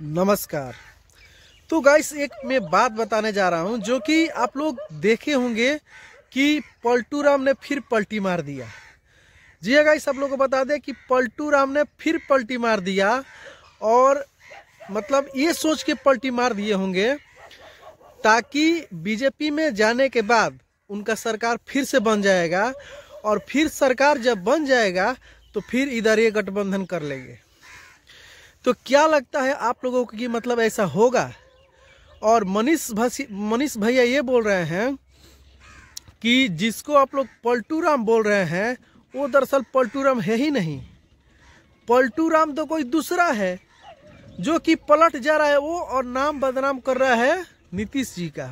नमस्कार तो गाइस एक मैं बात बताने जा रहा हूँ जो कि आप लोग देखे होंगे कि पलटू राम ने फिर पलटी मार दिया जी हाँ गाइस आप लोगों को बता दें कि पलटू राम ने फिर पलटी मार दिया और मतलब ये सोच के पलटी मार दिए होंगे ताकि बीजेपी में जाने के बाद उनका सरकार फिर से बन जाएगा और फिर सरकार जब बन जाएगा तो फिर इधर ये गठबंधन कर लेंगे तो क्या लगता है आप लोगों को कि मतलब ऐसा होगा और मनीष भसी मनीष भैया ये बोल रहे हैं कि जिसको आप लोग पलटूराम बोल रहे हैं वो दरअसल पलटूराम है ही नहीं पलटूराम तो कोई दूसरा है जो कि पलट जा रहा है वो और नाम बदनाम कर रहा है नीतीश जी का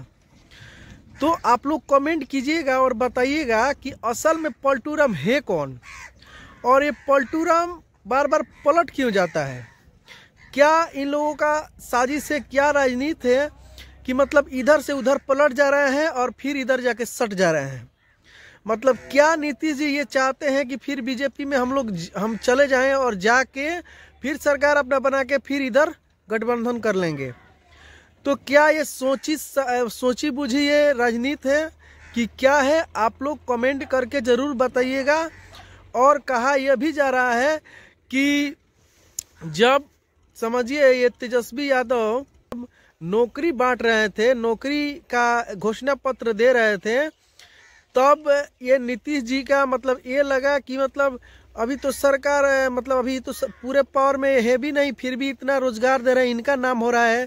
तो आप लोग कमेंट कीजिएगा और बताइएगा कि असल में पलटूराम है कौन और ये पलटूराम बार बार पलट क्यों जाता है क्या इन लोगों का साजिश है क्या राजनीति है कि मतलब इधर से उधर पलट जा रहे हैं और फिर इधर जाके सट जा रहे हैं मतलब क्या नीतीश जी ये चाहते हैं कि फिर बीजेपी में हम लोग हम चले जाएं और जाके फिर सरकार अपना बना के फिर इधर गठबंधन कर लेंगे तो क्या ये सोची सोची बूझी ये राजनीति है कि क्या है आप लोग कमेंट करके ज़रूर बताइएगा और कहा यह भी जा रहा है कि जब समझिए ये तेजस्वी यादव नौकरी बांट रहे थे नौकरी का घोषणा पत्र दे रहे थे तब ये नीतीश जी का मतलब ये लगा कि मतलब अभी तो सरकार मतलब अभी तो पूरे पावर में है भी नहीं फिर भी इतना रोजगार दे रहे हैं इनका नाम हो रहा है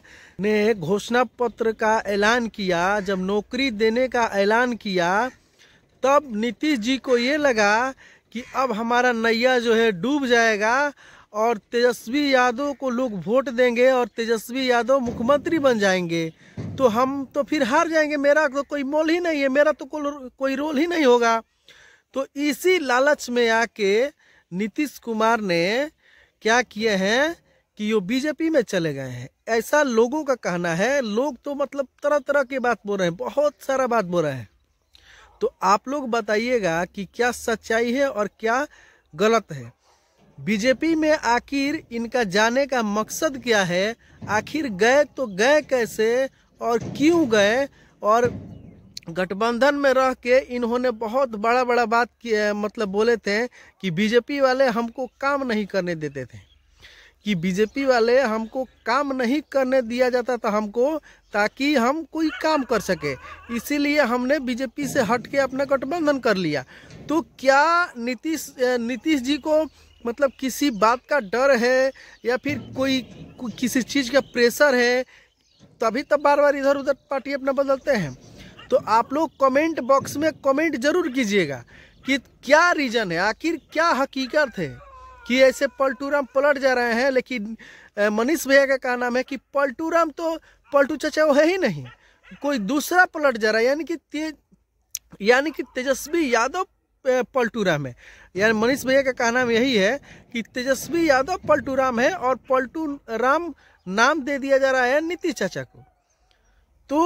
ने घोषणा पत्र का ऐलान किया जब नौकरी देने का ऐलान किया तब नीतीश जी को ये लगा कि अब हमारा नैया जो है डूब जाएगा और तेजस्वी यादव को लोग वोट देंगे और तेजस्वी यादव मुख्यमंत्री बन जाएंगे तो हम तो फिर हार जाएंगे मेरा तो कोई मोल ही नहीं है मेरा तो कोई रोल ही नहीं होगा तो इसी लालच में आके नीतीश कुमार ने क्या किए हैं कि वो बीजेपी में चले गए हैं ऐसा लोगों का कहना है लोग तो मतलब तरह तरह की बात बोल रहे हैं बहुत सारा बात बोल रहे हैं तो आप लोग बताइएगा कि क्या सच्चाई है और क्या गलत है बीजेपी में आखिर इनका जाने का मकसद क्या है आखिर गए तो गए कैसे और क्यों गए और गठबंधन में रह के इन्होंने बहुत बड़ा बड़ा बात किया मतलब बोले थे कि बीजेपी वाले हमको काम नहीं करने देते थे कि बीजेपी वाले हमको काम नहीं करने दिया जाता था हमको ताकि हम कोई काम कर सके इसीलिए हमने बीजेपी से हट के अपना गठबंधन कर लिया तो क्या नीतीश नीतीश जी को मतलब किसी बात का डर है या फिर कोई किसी चीज़ का प्रेशर है तभी तब तो बार बार इधर उधर पार्टी अपना बदलते हैं तो आप लोग कमेंट बॉक्स में कमेंट जरूर कीजिएगा कि क्या रीज़न है आखिर क्या हकीकत है कि ऐसे पलटूराम पलट जा रहे हैं लेकिन मनीष भैया का कहना है कि पलटूराम तो पलटू चचा है ही नहीं कोई दूसरा पलट जा रहा है यानी कि यानी कि तेजस्वी यादव राम है यानी मनीष भैया का कहना यही है कि तेजस्वी यादव पलटू राम है और पलटू राम नाम दे दिया जा रहा है नीतीश चाचा को तो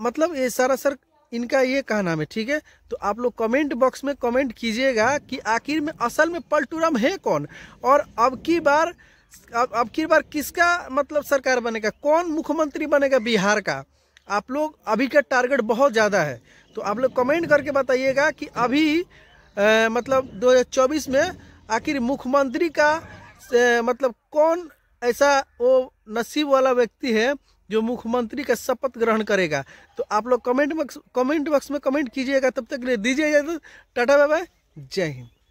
मतलब ये सारा सर इनका ये कहना है ठीक है तो आप लोग कमेंट बॉक्स में कमेंट कीजिएगा कि आखिर में असल में पलटूराम है कौन और अब की बार अब अब की बार किसका मतलब सरकार बनेगा कौन मुख्यमंत्री बनेगा बिहार का आप लोग अभी का टारगेट बहुत ज़्यादा है तो आप लोग कमेंट करके बताइएगा कि अभी आ, मतलब 2024 में आखिर मुख्यमंत्री का से, मतलब कौन ऐसा वो नसीब वाला व्यक्ति है जो मुख्यमंत्री का शपथ ग्रहण करेगा तो आप लोग कमेंट बॉक्स कमेंट बॉक्स में कमेंट कीजिएगा तब तक के दीजिए टाटा बाय बाय जय हिंद